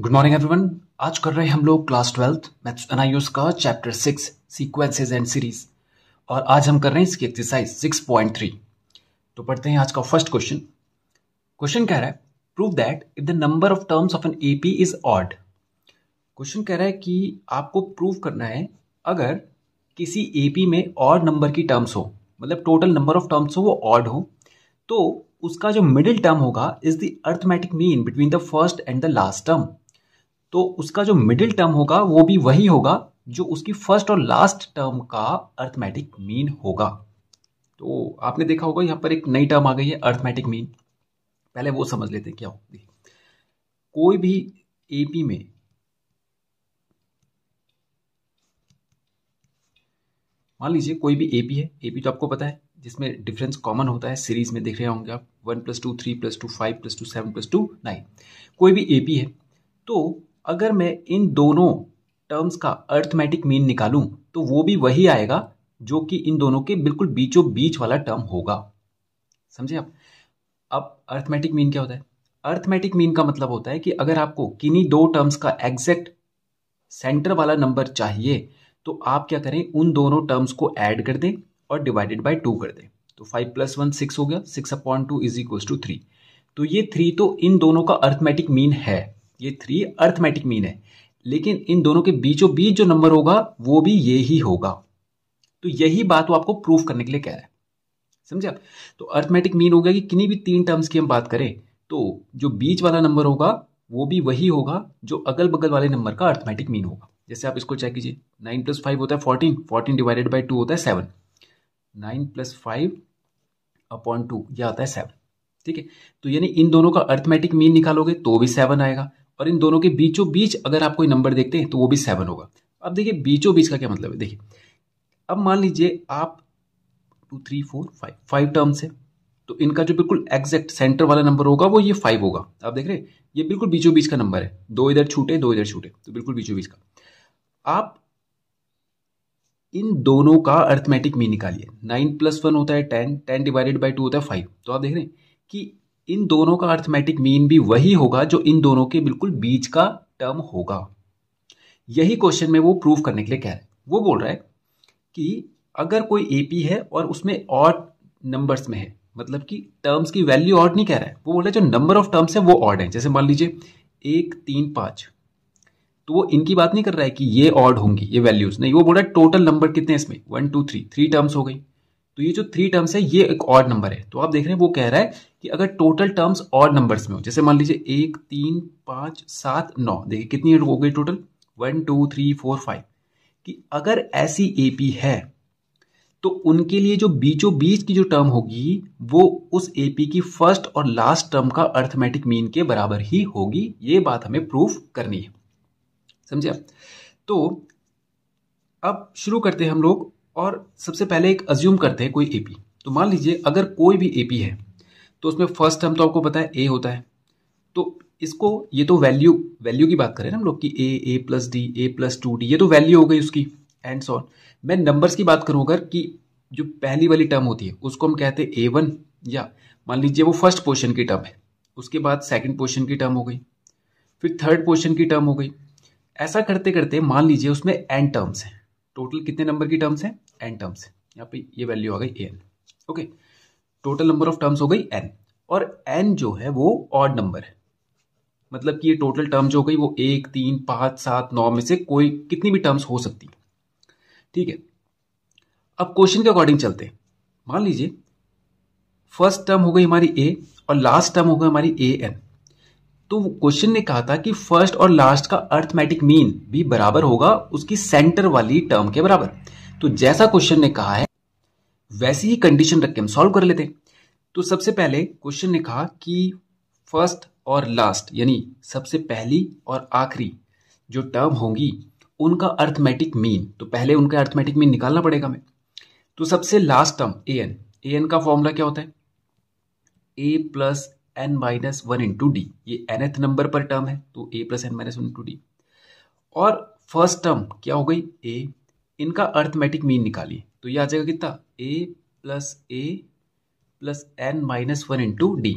Good morning everyone आज कर रहे हैं हम लोग क्लास ट्वेल्थ मैथ्स एनआईओस का chapter six sequences and series और आज हम कर रहे हैं इसकी एक्सरसाइज सिक्स पॉइंट थ्री तो पढ़ते हैं आज का फर्स्ट क्वेश्चन क्वेश्चन कह रहा है prove that if the number of terms of an A P is odd question कह रहा है कि आपको प्रूव करना है अगर किसी ए पी में ऑड नंबर की टर्म्स हो मतलब टोटल नंबर ऑफ टर्म्स हो वो ऑड हो तो उसका जो मिडिल टर्म होगा is the arithmetic mean between the first and the last term तो उसका जो मिडिल टर्म होगा वो भी वही होगा जो उसकी फर्स्ट और लास्ट टर्म का अर्थमेटिक मीन होगा तो आपने देखा होगा यहां पर एक नई टर्म आ गई है अर्थमेटिक मीन पहले वो समझ लेते हैं क्या होती है कोई भी एपी में मान लीजिए कोई भी एपी है एपी तो आपको पता है जिसमें डिफरेंस कॉमन होता है सीरीज में देख रहे होंगे आप one plus two three plus two five plus two seven plus two nine कोई भी एपी है तो अगर मैं इन दोनों टर्म्स का अर्थमेटिक मीन निकालूं तो वो भी वही आएगा जो कि इन दोनों के बिल्कुल बीचों बीच वाला टर्म होगा समझे आप अब अर्थमेटिक मीन क्या होता है अर्थमेटिक मीन का मतलब होता है कि अगर आपको किन्हीं दो टर्म्स का एग्जैक्ट सेंटर वाला नंबर चाहिए तो आप क्या करें उन दोनों टर्म्स को ऐड कर दें और डिवाइडेड बाय टू कर दें तो फाइव प्लस वन सिक्स हो गया six upon two is equal to three तो ये थ्री तो इन दोनों का अर्थमेटिक मीन है ये थ्री अर्थमेटिक मीन है लेकिन इन दोनों के बीचों बीच जो नंबर होगा वो भी ये ही होगा तो यही बात वो आपको प्रूफ करने के लिए कह रहा है समझे आप तो अर्थमेटिक मीन होगा कि किन्हीं भी तीन टर्म्स की हम बात करें तो जो बीच वाला नंबर होगा वो भी वही होगा जो अगल बगल वाले नंबर का अर्थमेटिक मीन होगा जैसे आप इसको चेक कीजिए नाइन प्लस फाइव होता है fourteen fourteen divided by two होता है seven nine plus five upon two यह आता है सेवन ठीक है तो यानी इन दोनों का अर्थमेटिक मीन निकालोगे तो भी सेवन आएगा और इन दोनों के बीचों बीच अगर आप कोई नंबर देखते हैं तो वो भी सेवन होगा अब देखिए बीचों बीच का क्या मतलब है देखिए अब मान लीजिए आप two three four five five terms है तो इनका जो बिल्कुल एग्जैक्ट सेंटर वाला नंबर होगा वो ये फाइव होगा आप देख रहे हैं ये बिल्कुल बीचों बीच का नंबर है दो इधर छूटे दो इधर छूटे तो बिल्कुल बीचों बीच का आप इन दोनों का अर्थमेटिक मीन निकालिए नाइन प्लस वन होता है ten ten divided by two होता है फाइव तो आप देख रहे हैं कि इन दोनों का अर्थमेटिक मीन भी वही होगा जो इन दोनों के बिल्कुल बीच का टर्म होगा यही क्वेश्चन में वो प्रूव करने के लिए कह रहा है वो बोल रहा है कि अगर कोई एपी है और उसमें ऑड नंबर्स में है मतलब कि टर्म्स की वैल्यू ऑड नहीं कह रहा है वो बोल रहा है जो नंबर ऑफ टर्म्स है वो ऑड है जैसे मान लीजिए एक तीन पाँच तो वो इनकी बात नहीं कर रहा है कि ये ऑड होंगी ये वैल्यूज नहीं वो बोल रहा है टोटल नंबर कितने इसमें one two three three terms हो गई तो ये जो थ्री टर्म्स है ये एक ऑड नंबर है तो आप देख रहे हैं वो कह रहा है कि अगर टोटल टर्म्स ऑड नंबर्स में हो जैसे मान लीजिए एक तीन पाँच सात नौ देखिए कितनी हो गई total one two three four five कि अगर ऐसी ए पी है तो उनके लिए जो बीचों बीच की जो टर्म होगी वो उस ए पी की फर्स्ट और लास्ट टर्म का अर्थमेटिक मीन के बराबर ही होगी ये बात हमें प्रूफ करनी है समझे तो अब शुरू करते हैं हम लोग और सबसे पहले एक अज्यूम करते हैं कोई एपी तो मान लीजिए अगर कोई भी एपी है तो उसमें फर्स्ट टर्म तो आपको पता है ए होता है तो इसको ये तो वैल्यू वैल्यू की बात करें ना हम लोग कि a a plus d a plus two d ये तो वैल्यू हो गई उसकी एंड सॉन मैं नंबर्स की बात करूँ अगर कि जो पहली वाली टर्म होती है उसको हम कहते हैं ए वन या मान लीजिए वो फर्स्ट पोर्शन की टर्म है उसके बाद सेकंड पोर्शन की टर्म हो गई फिर थर्ड पोर्शन की टर्म हो गई ऐसा करते करते मान लीजिए उसमें एन टर्म्स हैं टोटल कितने नंबर की टर्म्स हैं एन टर्म्स यहाँ पे ये वैल्यू आ गई a n okay total number of terms हो गई एन और एन जो है वो ऑड नंबर है मतलब कि ये टोटल टर्म्स हो गई वो एक तीन पाँच सात नौ में से कोई कितनी भी टर्म्स हो सकती ठीक है अब क्वेश्चन के अकॉर्डिंग चलते मान लीजिए फर्स्ट टर्म हो गई हमारी ए और लास्ट टर्म हो गई हमारी ए एन तो क्वेश्चन ने कहा था कि फर्स्ट और लास्ट का अर्थमेटिक मीन भी बराबर होगा उसकी सेंटर वाली टर्म के बराबर तो जैसा क्वेश्चन ने कहा है वैसी ही कंडीशन रख के हम सॉल्व कर लेते हैं तो सबसे पहले क्वेश्चन ने कहा कि फर्स्ट और लास्ट यानी सबसे पहली और आखिरी जो टर्म होंगी उनका अर्थमेटिक मीन तो पहले उनका अर्थमेटिक मीन निकालना पड़ेगा हमें तो सबसे last term a n a n का फॉर्मूला क्या होता है a plus n minus one into d ये एनथ नंबर पर टर्म है तो a plus n minus one into d और फर्स्ट टर्म क्या हो गई ए इनका अर्थमेटिक मीन निकालिए तो ये आ जाएगा कितना a plus a plus n minus one into d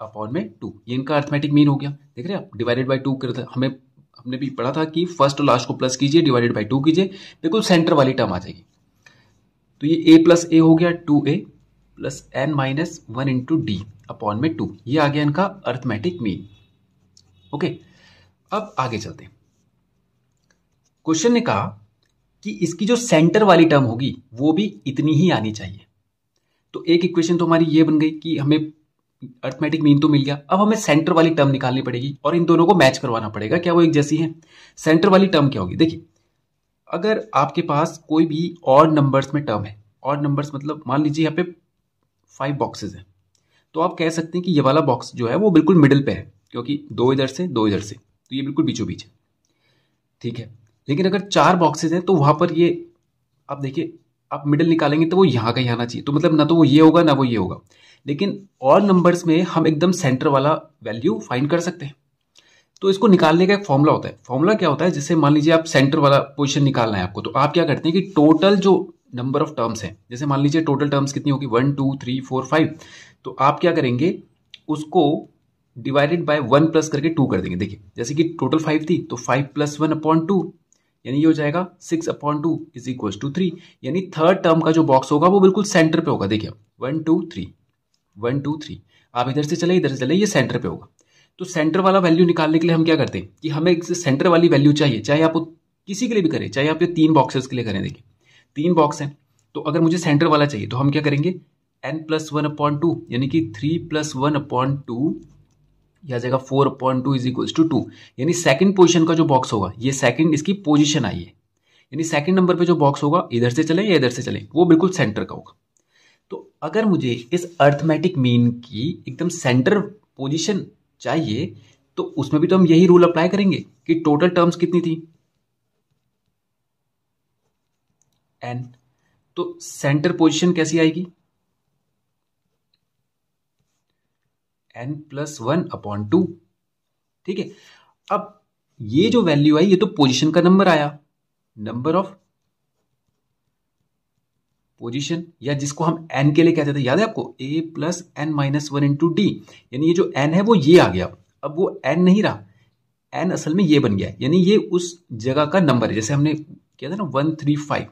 upon में टू ये इनका अर्थमेटिक मीन हो गया देख रहे आप डिवाइडेड बाई टू कर हमें हमने भी पढ़ा था कि फर्स्ट और लास्ट को प्लस कीजिए डिवाइडेड बाई टू कीजिए बिल्कुल सेंटर वाली टर्म आ जाएगी तो ये ए प्लस ए हो गया two a plus n minus one into d upon में टू ये आ गया इनका अर्थमेटिक मीन ओके अब आगे चलते क्वेश्चन ने कहा कि इसकी जो सेंटर वाली टर्म होगी वो भी इतनी ही आनी चाहिए तो एक इक्वेशन तो हमारी ये बन गई कि हमें अर्थमेटिक मीन तो मिल गया अब हमें सेंटर वाली टर्म निकालनी पड़ेगी और इन दोनों को मैच करवाना पड़ेगा क्या वो एक जैसी है सेंटर वाली टर्म क्या होगी देखिए अगर आपके पास कोई भी और नंबर्स में टर्म है और नंबर्स मतलब मान लीजिए यहाँ पे फाइव बॉक्सेस हैं तो आप कह सकते हैं कि ये वाला बॉक्स जो है वो बिल्कुल मिडिल पे है क्योंकि दो इधर से दो इधर से तो ये बिल्कुल बीचों बीच है ठीक है लेकिन अगर चार बॉक्सेज हैं तो वहाँ पर ये आप देखिए आप मिडल निकालेंगे तो वो यहाँ का ही आना चाहिए तो मतलब ना तो वो ये होगा ना वो ये होगा लेकिन और नंबर्स में हम एकदम सेंटर वाला वैल्यू फाइंड कर सकते हैं तो इसको निकालने का एक फॉर्मूला होता है फॉर्मूला क्या होता है जैसे मान लीजिए आप सेंटर वाला पोजिशन निकालना है आपको तो आप क्या करते हैं कि टोटल जो नंबर ऑफ टर्म्स हैं जैसे मान लीजिए टोटल टर्म्स कितनी होगी one two three four five तो आप क्या करेंगे उसको डिवाइडेड बाय वन प्लस करके टू कर देंगे देखिए जैसे कि टोटल फाइव थी तो five plus one upon two यानी ये हो जाएगा six upon two is equal two three यानी थर्ड टर्म का जो बॉक्स होगा वो बिल्कुल सेंटर पे होगा देखिए one two three one two three आप इधर से चले इधर से चले ये सेंटर पे होगा तो सेंटर वाला वैल्यू निकालने के लिए हम क्या करते हैं कि हमें सेंटर वाली वैल्यू चाहिए चाहे आप किसी के लिए भी करें चाहे आप ये तीन बॉक्सेस के लिए करें देखिए तीन बॉक्स हैं तो अगर मुझे सेंटर वाला चाहिए तो हम क्या करेंगे n plus one upon two यानी कि three plus one upon two यह जाएगा four point two is equals to two यानी सेकंड पोजीशन का जो बॉक्स होगा ये सेकंड इसकी पोजीशन आई है यानी सेकंड नंबर पे जो बॉक्स होगा इधर से चले या इधर से चले वो बिल्कुल सेंटर का होगा तो अगर मुझे इस अर्थमेटिक मीन की एकदम सेंटर पोजिशन चाहिए तो उसमें भी तो हम यही रूल अप्लाई करेंगे कि टोटल टर्म्स कितनी थी एन तो सेंटर पोजिशन कैसी आएगी n plus one upon two ठीक है अब ये जो वैल्यू आई ये तो पोजीशन का नंबर आया नंबर ऑफ पोजीशन या जिसको हम एन के लिए कहते थे याद है आपको a plus n minus one into d यानी ये जो एन है वो ये आ गया अब वो एन नहीं रहा एन असल में ये बन गया यानी ये उस जगह का नंबर है जैसे हमने किया था ना वन थ्री फाइव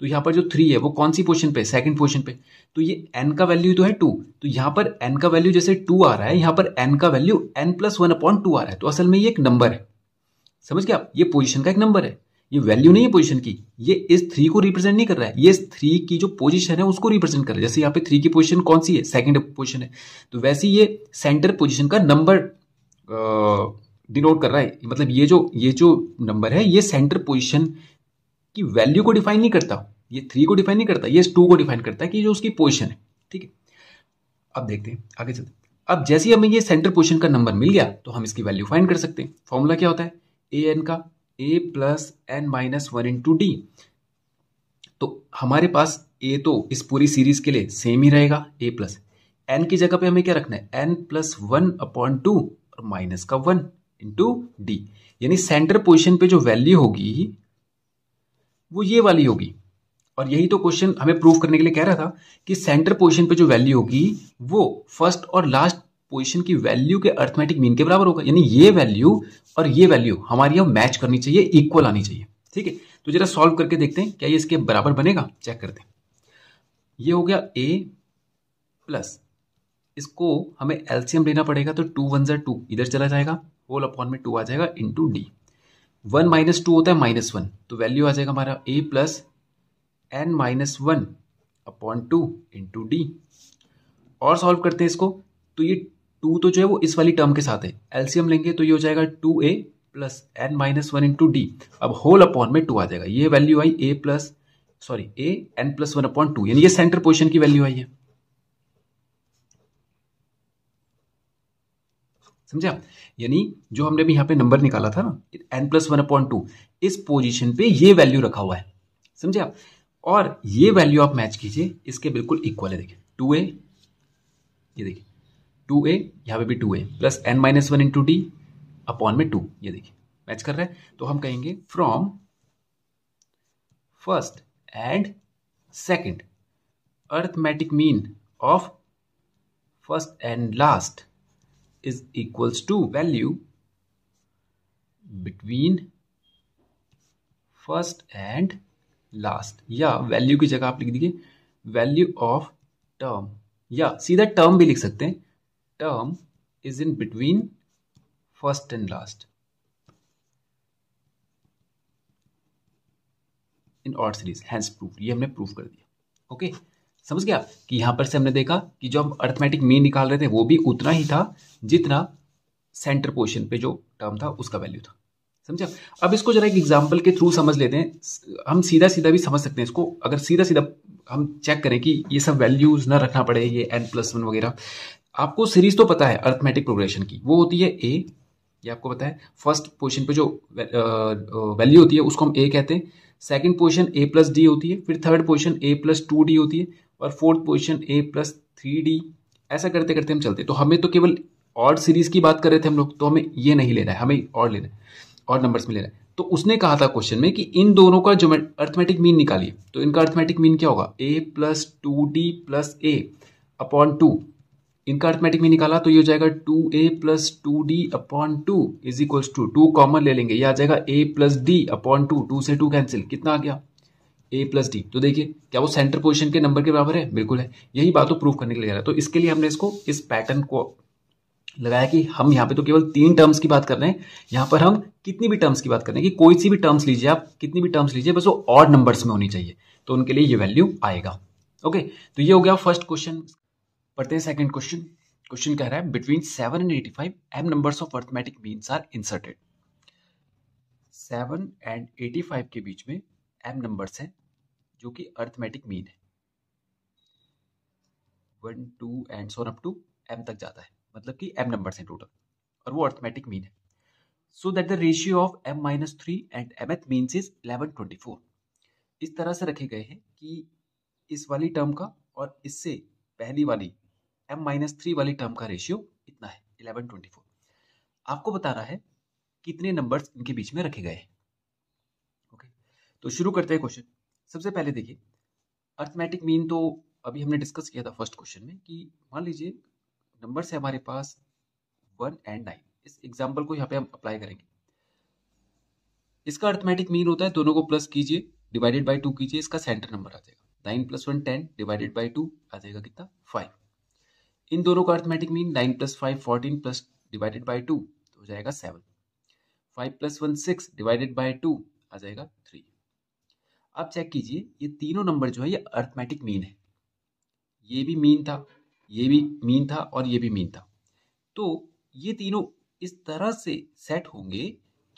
तो यहाँ पर जो थ्री है वो कौन सी पोजिशन पे सेकंड पोजिशन पे तो ये एन का वैल्यू तो है टू तो यहाँ पर एन का वैल्यू जैसे टू आ रहा है यहाँ पर एन का value n plus one upon two आ रहा है तो असल में ये एक नंबर है समझ गया आप ये पोजिशन का एक नंबर है ये वैल्यू नहीं है पोजिशन की ये इस थ्री को रिप्रेजेंट नहीं कर रहा है ये इस थ्री की जो पोजिशन है उसको रिप्रेजेंट कर रहा है जैसे यहाँ पे थ्री की पोजिशन कौन सी है सेकंड पोजिशन है तो वैसे ये सेंटर पोजिशन का नंबर डिनोट कर रहा है मतलब ये जो ये जो नंबर है ये सेंटर पोजिशन कि वैल्यू को डिफाइन नहीं करता ये थ्री को डिफाइन नहीं करता ये टू को डिफाइन करता है कि जो उसकी पोजिशन है ठीक है अब देखते हैं आगे चलते अब जैसे ही हमें ये सेंटर पोजिशन का नंबर मिल गया तो हम इसकी वैल्यू फाइंड कर सकते हैं फॉर्मूला क्या होता है ए एन का a plus n minus one into d तो हमारे पास ए तो इस पूरी सीरीज के लिए सेम ही रहेगा ए प्लस एन की जगह पे हमें क्या रखना है n plus one upon two और माइनस का वन इंटू डी यानी सेंटर पोजिशन पे जो वैल्यू होगी वो ये वाली होगी और यही तो क्वेश्चन हमें प्रूव करने के लिए कह रहा था कि सेंटर पोजिशन पे जो वैल्यू होगी वो फर्स्ट और लास्ट पोजिशन की वैल्यू के अर्थमेटिक मीन के बराबर होगा यानी ये वैल्यू और ये वैल्यू हमारी यहाँ मैच करनी चाहिए इक्वल आनी चाहिए ठीक है तो जरा सॉल्व करके देखते हैं क्या ये इसके बराबर बनेगा चेक करते हैं ये हो गया ए प्लस इसको हमें एलसीएम लेना पड़ेगा तो टू वन जर टू इधर चला जाएगा होल अपॉन में टू आ जाएगा into d one minus two होता है माइनस वन तो वैल्यू आ जाएगा हमारा a plus n minus one upon two into d और सॉल्व करते हैं इसको तो ये टू तो जो है वो इस वाली टर्म के साथ है एलसीएम लेंगे तो ये हो जाएगा two a plus n minus one into d अब होल अपॉन में टू आ जाएगा ये वैल्यू आई a plus sorry a n plus one upon two यानी ये सेंटर पोजिशन की वैल्यू आई है समझा यानी जो हमने भी यहाँ पे नंबर निकाला था ना n plus one upon two इस पोजीशन पे ये वैल्यू रखा हुआ है समझे आप और ये वैल्यू आप मैच कीजिए इसके बिल्कुल इक्वल है देखिए टू ए ये देखिए टू ए यहाँ पे भी two a plus n minus one into d upon में टू ये देखिए मैच कर रहा है तो हम कहेंगे from first and second arithmetic mean of first and last is equals to value between first and last या वैल्यू की जगह आप लिख दीजिए वैल्यू ऑफ टर्म या सीधा टर्म भी लिख सकते हैं term is in between first and last in odd series hence proof ये हमने प्रूफ कर दिया ओके okay? समझ गया कि यहाँ पर से हमने देखा कि जो हम अर्थमेटिक मीन निकाल रहे थे वो भी उतना ही था जितना सेंटर पोर्शन पे जो टर्म था उसका वैल्यू था समझा अब इसको जरा एक एग्जाम्पल के थ्रू समझ लेते हैं हम सीधा सीधा भी समझ सकते हैं इसको अगर सीधा सीधा हम चेक करें कि ये सब वैल्यूज ना रखना पड़े ये एन प्लस वन वगैरह आपको सीरीज तो पता है अर्थमेटिक प्रोग्रेशन की वो होती है ए ये आपको पता है फर्स्ट पोजिशन पे जो वैल्यू होती है उसको हम ए कहते हैं second position a plus d होती है फिर third position a plus two d होती है और fourth position a plus three d ऐसा करते करते हम चलते तो हमें तो केवल ऑड सीरीज की बात कर रहे थे हम लोग तो हमें ये नहीं लेना है हमें और लेना है और नंबर्स में लेना है तो उसने कहा था क्वेश्चन में कि इन दोनों का जो अर्थमेटिक मीन निकालिए तो इनका अर्थमेटिक मीन क्या होगा a plus two d plus a upon two इनका अर्थमेटिक में निकाला तो ये हो जाएगा two a plus two d upon two is equal to two common ले लेंगे ये आ जाएगा a plus d upon two two से टू कैंसिल कितना आ गया ए प्लस डी तो देखिए क्या वो सेंटर पोजिशन के नंबर के बराबर है बिल्कुल है यही बात तो प्रूफ करने के लिए रहा तो इसके लिए हमने इसको इस पैटर्न को लगाया कि हम यहाँ पे तो केवल तीन टर्म्स की बात कर रहे हैं यहाँ पर हम कितनी भी टर्म्स की बात कर रहे हैं कि कोई सी भी टर्म्स लीजिए आप कितनी भी टर्म्स लीजिए बस वो ऑड नंबर्स में होनी चाहिए तो उनके लिए ये वैल्यू आएगा ओके तो ये हो गया फर्स्ट क्वेश्चन पढ़ते हैं सेकंड क्वेश्चन क्वेश्चन कह रहा है between seven and eighty five m numbers of arithmetic means are inserted seven and eighty five के बीच में एम नंबर्स हैं जो कि अर्थमेटिक मीन है one two and so on up to m तक जाता है मतलब कि एम नंबर्स हैं टोटल और वो अर्थमेटिक मीन है so that the ratio of m minus three and m th means is eleven twenty four इस तरह से रखे गए हैं कि इस वाली टर्म का और इससे पहली वाली एम माइनस थ्री वाली टर्म का रेशियो इतना है इलेवन ट्वेंटी फोर आपको बताना है कितने नंबर्स इनके बीच में रखे गए हैं ओके तो शुरू करते हैं क्वेश्चन सबसे पहले देखिए अर्थमेटिक मीन तो अभी हमने डिस्कस किया था फर्स्ट क्वेश्चन में कि मान लीजिए नंबर्स है हमारे पास वन एंड नाइन इस एग्जाम्पल को यहाँ पे हम अप्लाई करेंगे इसका अर्थमेटिक मीन होता है दोनों को प्लस कीजिए डिवाइडेड बाई टू कीजिए इसका सेंटर नंबर आ जाएगा nine plus one ten divided by two आ जाएगा कितना फाइव इन दोनों का arithmetic mean nine plus five fourteen plus divided by two हो जाएगा seven five plus one six divided by two आ जाएगा थ्री अब चेक कीजिए ये तीनों नंबर जो है ये अर्थमेटिक मीन है ये भी मीन था ये भी मीन था और ये भी मीन था तो ये तीनों इस तरह से सेट होंगे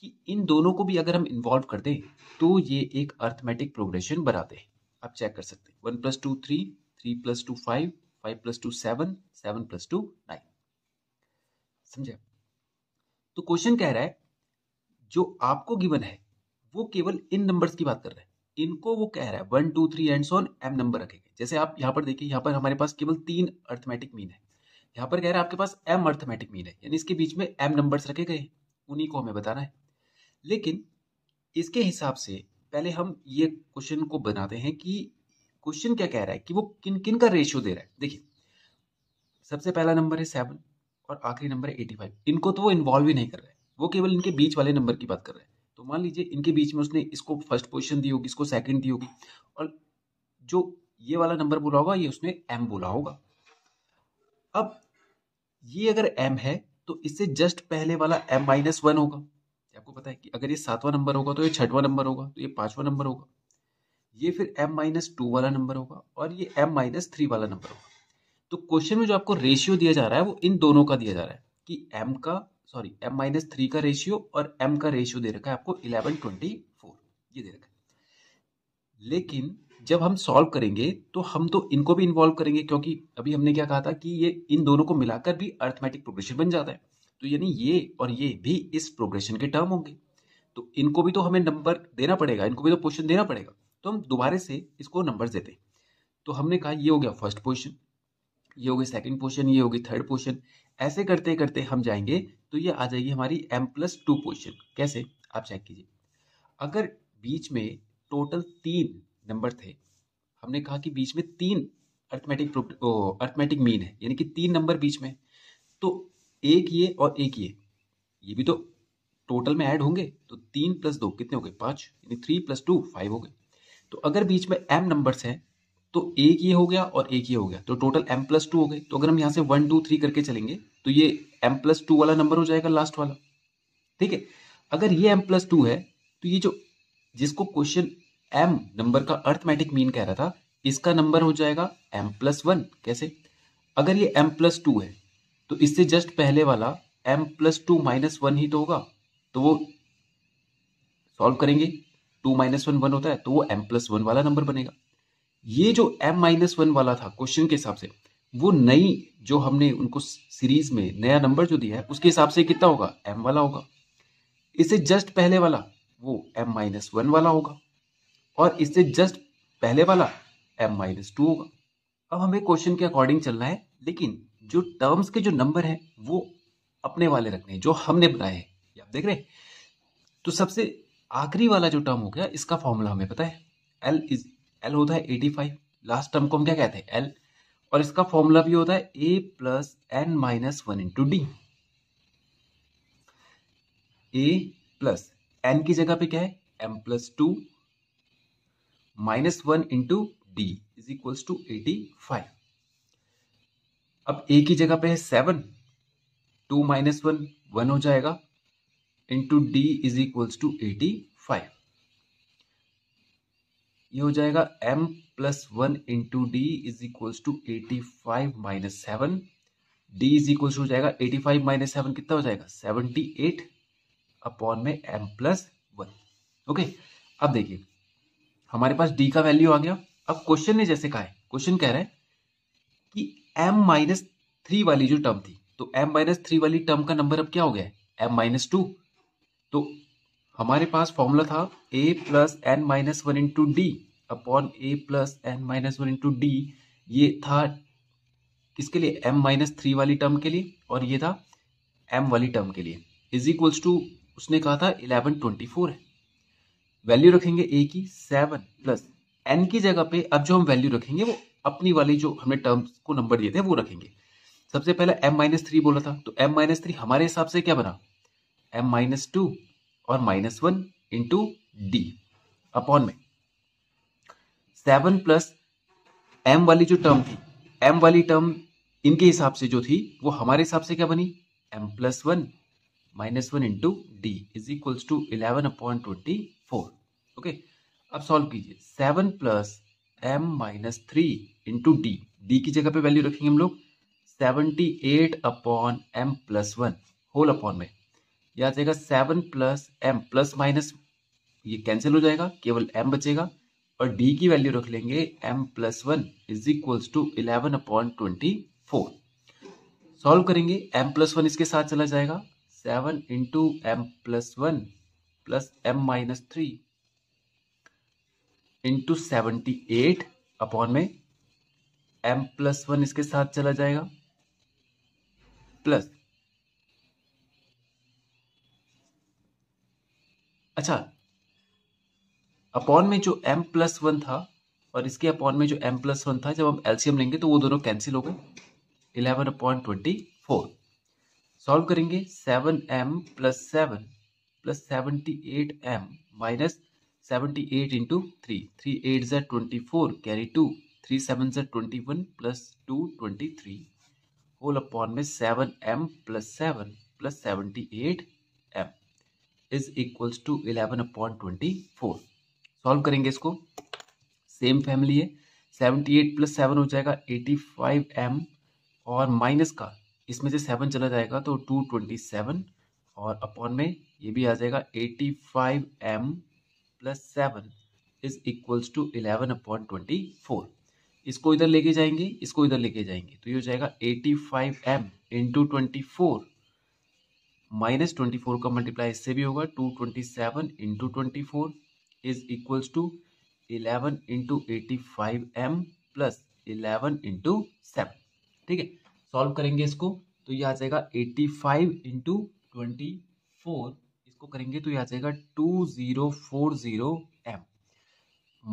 कि इन दोनों को भी अगर हम इन्वॉल्व कर दें तो ये एक अर्थमेटिक प्रोग्रेशन बनाते हैं आप चेक कर सकते हैं one plus two three three plus two five five plus two seven seven plus two nine समझे तो क्वेश्चन कह रहा है जो आपको गिवन है वो केवल इन नंबर्स की बात कर रहा है इनको वो कह रहा है one two three and so on m number रखेंगे जैसे आप यहाँ पर देखिए यहाँ पर हमारे पास केवल तीन अर्थमेटिक मीन है यहाँ पर कह रहा है आपके पास एम अर्थमेटिक मीन है यानी इसके बीच में एम नंबर्स रखे गए उन्हीं को हमें बताना है लेकिन इसके हिसाब से पहले हम ये क्वेश्चन को बनाते हैं कि क्वेश्चन क्या कह रहा है कि वो किन किन का रेशियो दे रहा है देखिए सबसे पहला नंबर है सेवन और आखिरी नंबर है एटी फाइव इनको तो वो इन्वॉल्व ही नहीं कर रहा है वो केवल इनके बीच वाले नंबर की बात कर रहा है तो मान लीजिए इनके बीच में उसने इसको फर्स्ट पोजिशन दी होगी इसको सेकेंड दी होगी और जो ये वाला नंबर बोला होगा ये उसने एम बोला होगा अब ये अगर एम है तो इससे जस्ट पहले वाला एम माइनस वन होगा आपको पता है कि अगर ये सातवां नंबर होगा तो ये छठवां नंबर होगा तो ये पांचवा नंबर होगा ये फिर एम माइनस टू वाला नंबर होगा और ये एम माइनस थ्री वाला नंबर होगा तो क्वेश्चन में जो आपको रेशियो दिया जा रहा है वो इन दोनों का दिया जा रहा है कि एम का सॉरी एम माइनस थ्री का रेशियो और एम का रेशियो दे रखा है आपको इलेवन ट्वेंटी फोर ये दे रखा है लेकिन जब हम सॉल्व करेंगे तो हम तो इनको भी इन्वॉल्व करेंगे क्योंकि अभी हमने क्या कहा था कि ये इन दोनों को मिलाकर भी अर्थमेटिक प्रोग्रेशन बन जाता है तो यानी ये और ये भी इस प्रोग्रेशन के टर्म होंगे तो इनको भी तो हमें नंबर देना पड़ेगा इनको भी तो क्वेश्चन देना पड़ेगा तो हम दोबारे से इसको नंबर देते हैं तो हमने कहा ये हो गया फर्स्ट पोजिशन ये हो गया सेकेंड पोजिशन ये होगी थर्ड पोजिशन ऐसे करते करते हम जाएंगे तो ये आ जाएगी हमारी एम प्लस टू पोजिशन कैसे आप चेक कीजिए अगर बीच में टोटल तीन नंबर थे हमने कहा कि बीच में तीन अर्थमेटिक अर्थमेटिक मीन है यानी कि तीन नंबर बीच में तो एक ये और एक ये ये भी तो टोटल में ऐड होंगे तो तीन प्लस दो कितने हो गए पाँच यानी थ्री प्लस टू फाइव हो गए तो अगर बीच में एम नंबर्स है तो एक ये हो गया और एक ये हो गया तो टोटल एम प्लस टू हो गए तो अगर हम यहाँ से वन टू थ्री करके चलेंगे तो ये एम प्लस टू वाला नंबर हो जाएगा लास्ट वाला ठीक है अगर ये एम प्लस टू है तो ये जो जिसको क्वेश्चन एम नंबर का अर्थमेटिक मीन कह रहा था इसका नंबर हो जाएगा एम प्लस वन कैसे अगर ये एम प्लस टू है तो इससे जस्ट पहले वाला m plus two minus one ही तो होगा तो वो सॉल्व करेंगे टू माइनस वन वन होता है तो वो एम प्लस वन वाला नंबर बनेगा ये जो एम माइनस वन वाला था क्वेश्चन के हिसाब से वो नई जो हमने उनको सीरीज में नया नंबर जो दिया है उसके हिसाब से कितना होगा एम वाला होगा इससे जस्ट पहले वाला वो एम माइनस वन वाला होगा और इससे जस्ट पहले वाला एम माइनस टू होगा अब हमें क्वेश्चन के अकॉर्डिंग चलना है लेकिन जो टर्म्स के जो नंबर है वो अपने वाले रखने हैं जो हमने बनाए हैं आप देख रहे हैं तो सबसे आखिरी वाला जो टर्म हो गया इसका फॉर्मूला हमें पता है एल इज एल होता है एटी फाइव लास्ट टर्म को हम क्या कहते हैं एल और इसका फॉर्मूला भी होता है a plus n minus one into d a plus n की जगह पे क्या है m plus two minus one into d is equals to eighty five अब ए की जगह पे है seven two minus one one हो जाएगा into d is equals to eighty five ये हो जाएगा m plus one into d is equals to eighty five minus seven d is equals to हो जाएगा एटी फाइव माइनस सेवन कितना हो जाएगा सेवनटी एट अपॉन में एम प्लस वन ओके अब देखिए हमारे पास डी का वैल्यू आ गया अब क्वेश्चन ने जैसे कहा है क्वेश्चन कह रहे हैं कि एम माइनस थ्री वाली जो टर्म थी तो एम माइनस थ्री वाली टर्म का नंबर अब क्या हो गया है एम माइनस टू तो हमारे पास फॉर्मूला था a plus n minus one into d upon a plus n minus one into d ये था किसके लिए एम माइनस थ्री वाली टर्म के लिए और ये था एम वाली टर्म के लिए इज इक्वल्स टू उसने कहा था इलेवन ट्वेंटी फोर है वैल्यू रखेंगे ए की सेवन प्लस एन की जगह पे अब जो हम वैल्यू रखेंगे वो अपनी वाली जो हमने टर्म्स को नंबर दिए थे वो रखेंगे सबसे पहले एम माइनस थ्री बोला था तो एम माइनस थ्री हमारे हिसाब से क्या बना एम माइनस टू और minus one into d upon में सेवन प्लस एम वाली जो टर्म थी एम वाली टर्म इनके हिसाब से जो थी वो हमारे हिसाब से क्या बनी m plus one minus one into d is equals to eleven upon twenty four okay अब सॉल्व कीजिए seven plus m minus three into d d की जगह पे वैल्यू रखेंगे हम लोग seventy eight upon m plus one whole upon में ये आ जाएगा seven plus m plus minus ये कैंसिल हो जाएगा केवल एम बचेगा और डी की वैल्यू रख लेंगे m plus one is equals to eleven upon twenty four solve करेंगे एम प्लस वन इसके साथ चला जाएगा seven into m plus one plus m minus three into seventy eight upon में एम प्लस वन इसके साथ चला जाएगा प्लस अच्छा अपॉन में जो एम प्लस वन था और इसके अपॉन में जो एम प्लस वन था जब हम एल्सियम लेंगे तो वो दोनों कैंसिल हो गए eleven upon twenty four solve करेंगे seven m plus seven plus seventy eight m minus seventy eight into three three eight जै twenty four carry two three seven जै twenty one plus two twenty three whole upon में seven m plus seven plus seventy eight m is equals to eleven upon twenty four solve करेंगे इसको same family है seventy eight plus seven हो जाएगा eighty five m और minus का इसमें से सेवन चला जाएगा तो टू ट्वेंटी सेवन और अपॉन में ये भी आ जाएगा eighty five m plus seven is equals to eleven upon twenty four इसको इधर लेके जाएंगे इसको इधर लेके जाएंगे तो ये हो जाएगा eighty five m into twenty four minus twenty four का मल्टीप्लाई इससे भी होगा two twenty seven into twenty four is equals to eleven into eighty five m plus eleven into seven ठीक है सॉल्व करेंगे इसको तो ये आ जाएगा eighty five into twenty four इसको करेंगे तो ये आ जाएगा two zero four zero m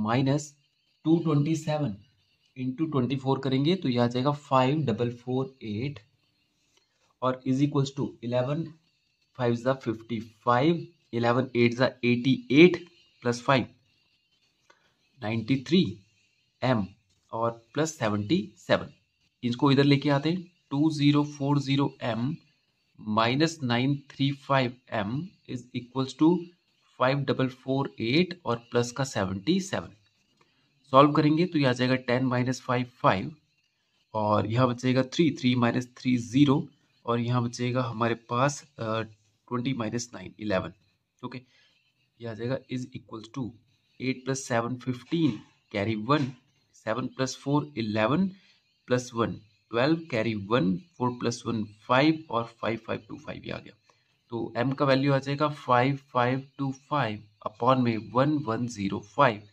minus two twenty seven into twenty four करेंगे तो ये आ जाएगा फाइव डबल फोर एट और is equals to eleven five ज़ा फिफ्टी फाइव इलेवन एट ज़ा eighty eight plus five ninety three m और plus seventy seven इसको इधर लेके आते हैं two zero four zero m minus nine three five m is equals to five double four eight और plus का seventy seven solve करेंगे तो यह आ जाएगा टेन माइनस फाइव फाइव और यहाँ बचेगा three three minus three zero और यहाँ बचेगा हमारे पास twenty minus nine eleven okay यह आ जाएगा is equal to eight plus seven fifteen carry one seven plus four eleven plus one twelve carry one four plus one five और five five two five ये आ गया तो m का value आ जाएगा five five two five upon में one one zero five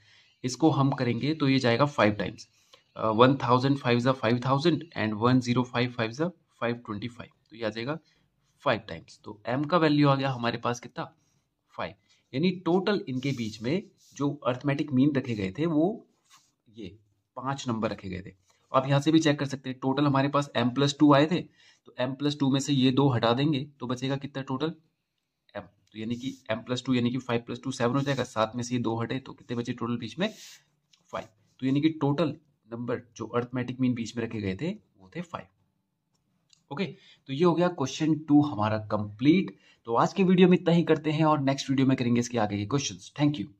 इसको हम करेंगे तो ये जाएगा five times one thousand five ज़ा five thousand and one zero five five ज़ा फाइव ट्वेंटी फाइव तो ये आ जाएगा फाइव टाइम्स तो एम का वैल्यू आ गया हमारे पास कितना फाइव यानी टोटल इनके बीच में जो अर्थमेटिक मीन रखे गए थे वो ये पांच नंबर रखे गए थे आप यहाँ से भी चेक कर सकते हैं टोटल हमारे पास एम प्लस टू आए थे तो एम प्लस टू में से ये दो हटा देंगे तो बचेगा कितना टोटल एम तो यानी कि एम प्लस टू यानी कि फाइव प्लस टू सेवन हो जाएगा सात में से ये दो हटे तो कितने बचे टोटल बीच में फाइव तो यानी कि टोटल नंबर जो अर्थमेटिक मीन बीच में रखे गए थे वो थे फाइव ओके तो ये हो गया क्वेश्चन टू हमारा कंप्लीट तो आज के वीडियो में इतना ही करते हैं और नेक्स्ट वीडियो में करेंगे इसके आगे के क्वेश्चन थैंक यू